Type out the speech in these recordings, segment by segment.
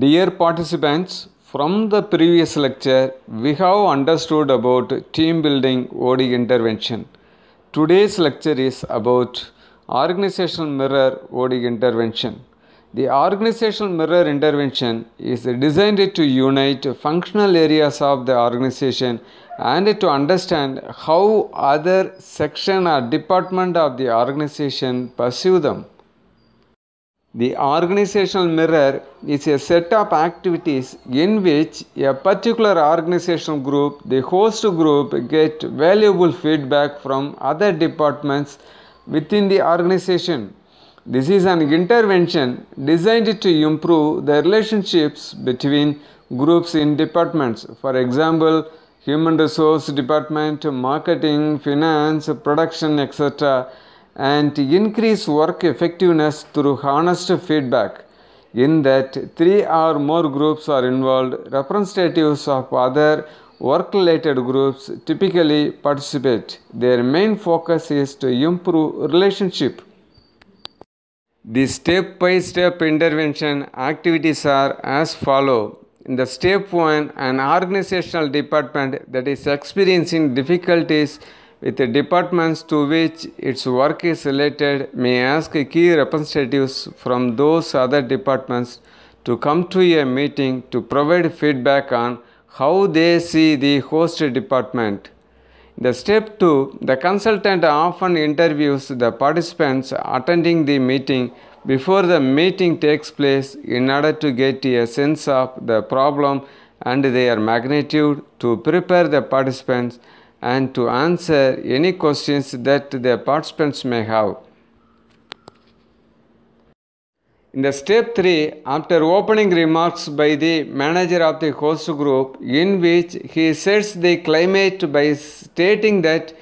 Dear participants, from the previous lecture, we have understood about team building OD intervention. Today's lecture is about organizational mirror OD intervention. The organizational mirror intervention is designed to unite functional areas of the organization and to understand how other section or department of the organization pursue them. The organizational mirror is a set of activities in which a particular organizational group, the host group, get valuable feedback from other departments within the organization. This is an intervention designed to improve the relationships between groups in departments. For example, human resource department, marketing, finance, production, etc and increase work effectiveness through honest feedback. In that, three or more groups are involved, representatives of other work related groups typically participate. Their main focus is to improve relationship. The step by step intervention activities are as follow. In the step 1, an organizational department that is experiencing difficulties with the departments to which its work is related may ask key representatives from those other departments to come to a meeting to provide feedback on how they see the host department. the step 2, the consultant often interviews the participants attending the meeting before the meeting takes place in order to get a sense of the problem and their magnitude to prepare the participants and to answer any questions that the participants may have. In the step 3, after opening remarks by the manager of the host group, in which he sets the climate by stating that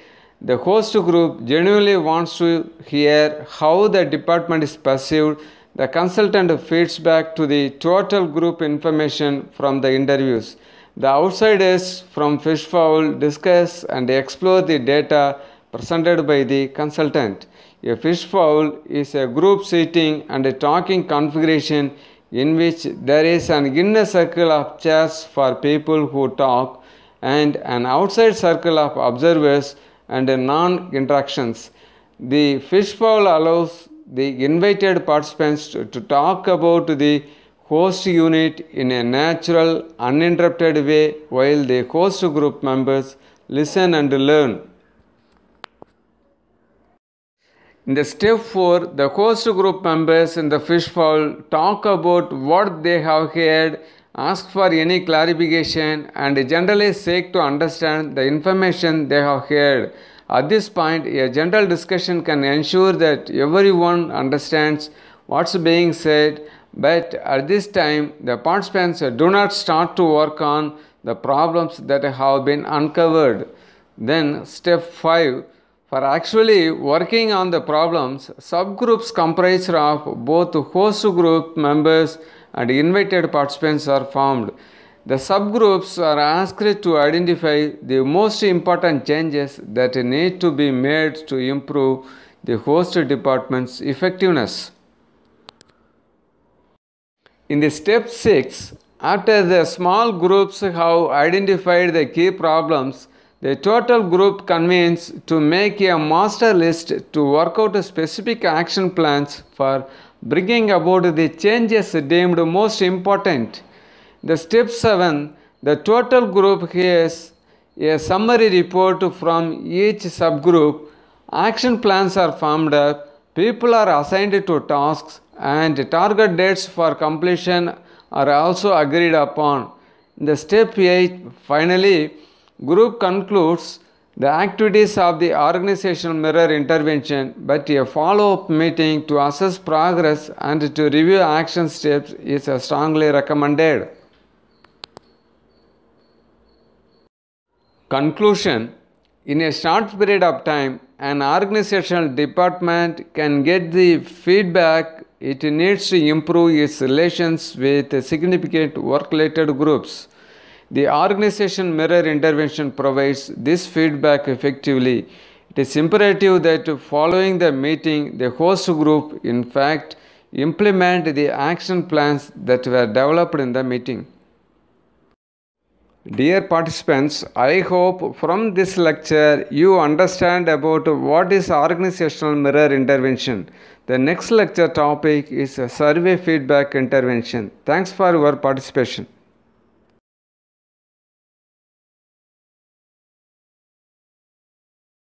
the host group genuinely wants to hear how the department is perceived, the consultant feeds back to the total group information from the interviews. The outsiders from Fishfowl discuss and explore the data presented by the consultant. A fishfowl is a group sitting and a talking configuration in which there is an inner circle of chairs for people who talk and an outside circle of observers and non-interactions. The fishfowl allows the invited participants to, to talk about the host unit in a natural, uninterrupted way while the host group members listen and learn. In the step 4, the host group members in the fishbowl talk about what they have heard, ask for any clarification, and generally seek to understand the information they have heard. At this point, a general discussion can ensure that everyone understands what's being said but at this time, the participants do not start to work on the problems that have been uncovered. Then, step 5 for actually working on the problems, subgroups comprised of both host group members and invited participants are formed. The subgroups are asked to identify the most important changes that need to be made to improve the host department's effectiveness. In the step 6, after the small groups have identified the key problems, the total group convenes to make a master list to work out specific action plans for bringing about the changes deemed most important. The step 7, the total group hears a summary report from each subgroup. Action plans are formed up, people are assigned to tasks, and target dates for completion are also agreed upon. In the step 8, finally, group concludes the activities of the organizational mirror intervention, but a follow-up meeting to assess progress and to review action steps is strongly recommended. Conclusion In a short period of time, an organizational department can get the feedback it needs to improve its relations with significant work related groups. The organization mirror intervention provides this feedback effectively. It is imperative that following the meeting, the host group, in fact, implement the action plans that were developed in the meeting. Dear participants, I hope from this lecture you understand about what is organizational mirror intervention. The next lecture topic is survey feedback intervention. Thanks for your participation.